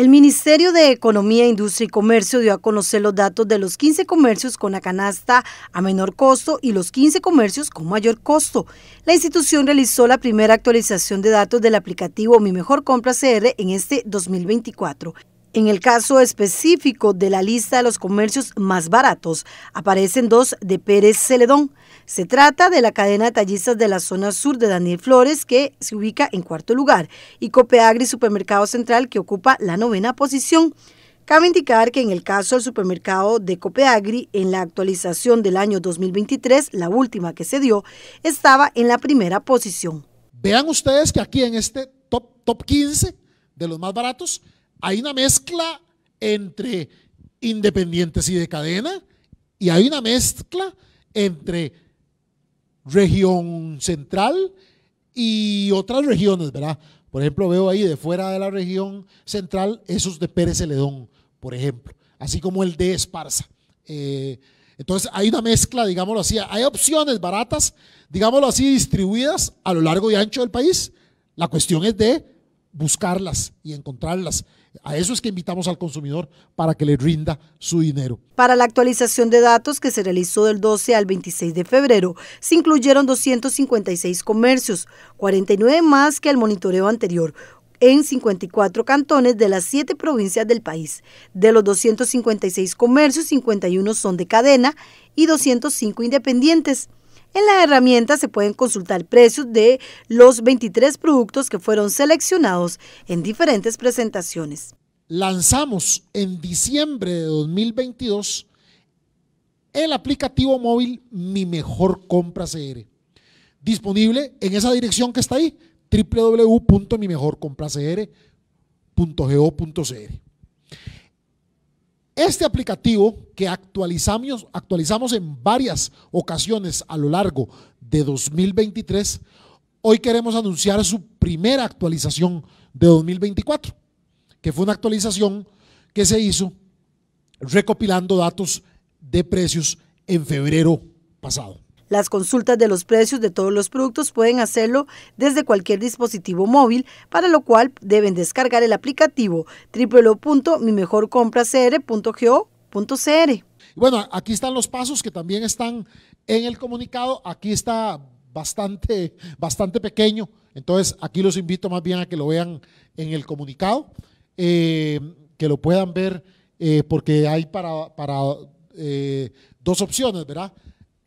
El Ministerio de Economía, Industria y Comercio dio a conocer los datos de los 15 comercios con la canasta a menor costo y los 15 comercios con mayor costo. La institución realizó la primera actualización de datos del aplicativo Mi Mejor Compra CR en este 2024. En el caso específico de la lista de los comercios más baratos, aparecen dos de Pérez Celedón. Se trata de la cadena de tallistas de la zona sur de Daniel Flores, que se ubica en cuarto lugar, y Copeagri Supermercado Central, que ocupa la novena posición. Cabe indicar que en el caso del supermercado de Copeagri, en la actualización del año 2023, la última que se dio, estaba en la primera posición. Vean ustedes que aquí en este top, top 15 de los más baratos, hay una mezcla entre independientes y de cadena y hay una mezcla entre región central y otras regiones, ¿verdad? Por ejemplo, veo ahí de fuera de la región central esos de Pérez Celedón, por ejemplo, así como el de Esparza. Eh, entonces hay una mezcla, digámoslo así, hay opciones baratas, digámoslo así, distribuidas a lo largo y ancho del país. La cuestión es de buscarlas y encontrarlas. A eso es que invitamos al consumidor para que le rinda su dinero. Para la actualización de datos que se realizó del 12 al 26 de febrero, se incluyeron 256 comercios, 49 más que el monitoreo anterior, en 54 cantones de las 7 provincias del país. De los 256 comercios, 51 son de cadena y 205 independientes. En la herramienta se pueden consultar precios de los 23 productos que fueron seleccionados en diferentes presentaciones. Lanzamos en diciembre de 2022 el aplicativo móvil Mi Mejor Compra CR, disponible en esa dirección que está ahí, www.mimejorcompracr.go.cr. Este aplicativo que actualizamos, actualizamos en varias ocasiones a lo largo de 2023, hoy queremos anunciar su primera actualización de 2024, que fue una actualización que se hizo recopilando datos de precios en febrero pasado. Las consultas de los precios de todos los productos pueden hacerlo desde cualquier dispositivo móvil, para lo cual deben descargar el aplicativo www.mimejorcompracr.go.cr. Bueno, aquí están los pasos que también están en el comunicado. Aquí está bastante, bastante pequeño. Entonces, aquí los invito más bien a que lo vean en el comunicado, eh, que lo puedan ver, eh, porque hay para, para eh, dos opciones, ¿verdad?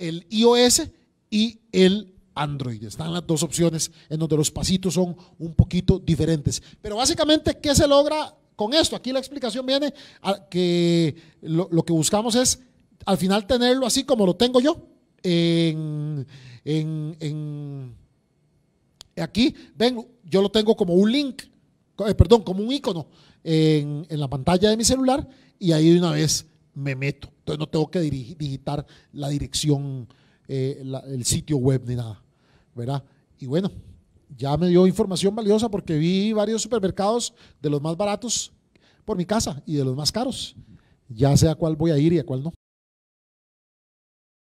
el iOS y el Android. Están las dos opciones en donde los pasitos son un poquito diferentes. Pero básicamente, ¿qué se logra con esto? Aquí la explicación viene a que lo, que buscamos es al final tenerlo así como lo tengo yo en, aquí, ven, yo lo tengo como un link, eh, perdón, como un icono en, en, la pantalla de mi celular y ahí de una vez me meto. Entonces no tengo que digitar la dirección, eh, el sitio web ni nada. ¿Verdad? Y bueno, ya me dio información valiosa porque vi varios supermercados de los más baratos por mi casa y de los más caros. Ya sé a cuál voy a ir y a cuál no.